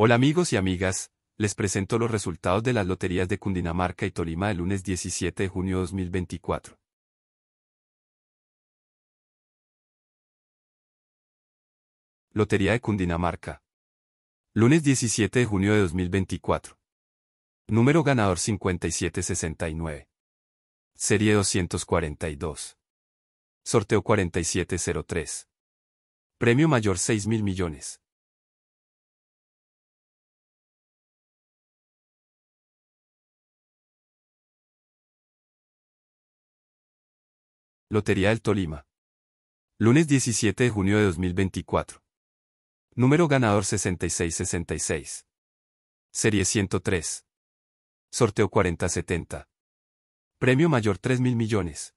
Hola amigos y amigas, les presento los resultados de las loterías de Cundinamarca y Tolima el lunes 17 de junio de 2024. Lotería de Cundinamarca. Lunes 17 de junio de 2024. Número ganador 5769. Serie 242. Sorteo 4703. Premio mayor 6 mil millones. Lotería del Tolima. Lunes 17 de junio de 2024. Número ganador 6666. Serie 103. Sorteo 4070. Premio mayor 3 mil millones.